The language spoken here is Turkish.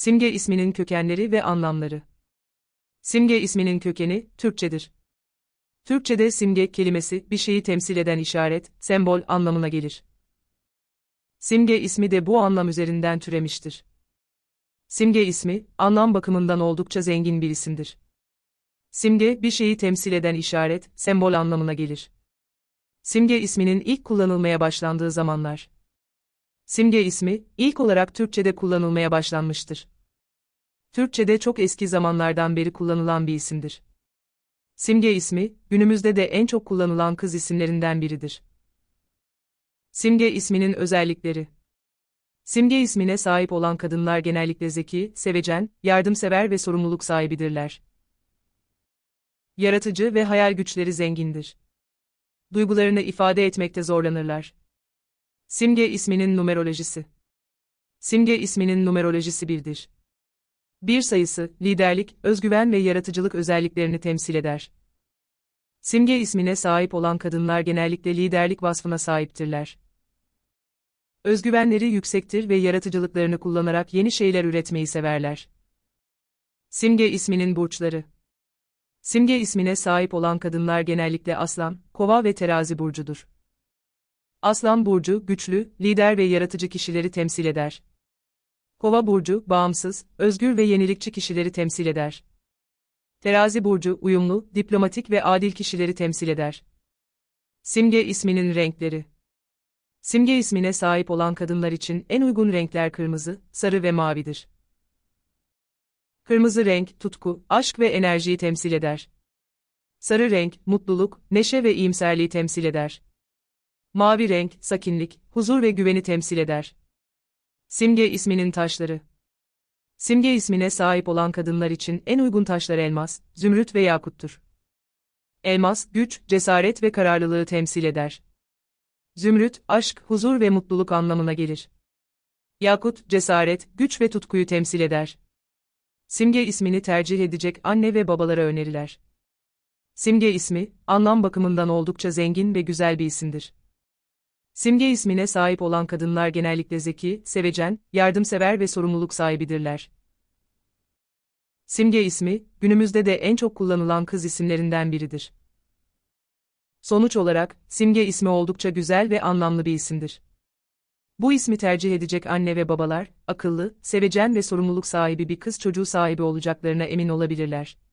Simge isminin kökenleri ve anlamları. Simge isminin kökeni Türkçedir. Türkçede simge kelimesi bir şeyi temsil eden işaret, sembol anlamına gelir. Simge ismi de bu anlam üzerinden türemiştir. Simge ismi anlam bakımından oldukça zengin bir isimdir. Simge bir şeyi temsil eden işaret, sembol anlamına gelir. Simge isminin ilk kullanılmaya başlandığı zamanlar Simge ismi ilk olarak Türkçede kullanılmaya başlanmıştır. Türkçe'de çok eski zamanlardan beri kullanılan bir isimdir. Simge ismi, günümüzde de en çok kullanılan kız isimlerinden biridir. Simge isminin özellikleri Simge ismine sahip olan kadınlar genellikle zeki, sevecen, yardımsever ve sorumluluk sahibidirler. Yaratıcı ve hayal güçleri zengindir. Duygularını ifade etmekte zorlanırlar. Simge isminin numerolojisi Simge isminin numerolojisi birdir. Bir sayısı, liderlik, özgüven ve yaratıcılık özelliklerini temsil eder. Simge ismine sahip olan kadınlar genellikle liderlik vasfına sahiptirler. Özgüvenleri yüksektir ve yaratıcılıklarını kullanarak yeni şeyler üretmeyi severler. Simge isminin burçları Simge ismine sahip olan kadınlar genellikle aslan, kova ve terazi burcudur. Aslan burcu, güçlü, lider ve yaratıcı kişileri temsil eder. Kova burcu, bağımsız, özgür ve yenilikçi kişileri temsil eder. Terazi burcu, uyumlu, diplomatik ve adil kişileri temsil eder. Simge isminin renkleri Simge ismine sahip olan kadınlar için en uygun renkler kırmızı, sarı ve mavidir. Kırmızı renk, tutku, aşk ve enerjiyi temsil eder. Sarı renk, mutluluk, neşe ve iyimserliği temsil eder. Mavi renk, sakinlik, huzur ve güveni temsil eder. Simge isminin taşları. Simge ismine sahip olan kadınlar için en uygun taşlar elmas, zümrüt ve yakuttur. Elmas, güç, cesaret ve kararlılığı temsil eder. Zümrüt, aşk, huzur ve mutluluk anlamına gelir. Yakut, cesaret, güç ve tutkuyu temsil eder. Simge ismini tercih edecek anne ve babalara öneriler. Simge ismi, anlam bakımından oldukça zengin ve güzel bir isimdir. Simge ismine sahip olan kadınlar genellikle zeki, sevecen, yardımsever ve sorumluluk sahibidirler. Simge ismi, günümüzde de en çok kullanılan kız isimlerinden biridir. Sonuç olarak, Simge ismi oldukça güzel ve anlamlı bir isimdir. Bu ismi tercih edecek anne ve babalar, akıllı, sevecen ve sorumluluk sahibi bir kız çocuğu sahibi olacaklarına emin olabilirler.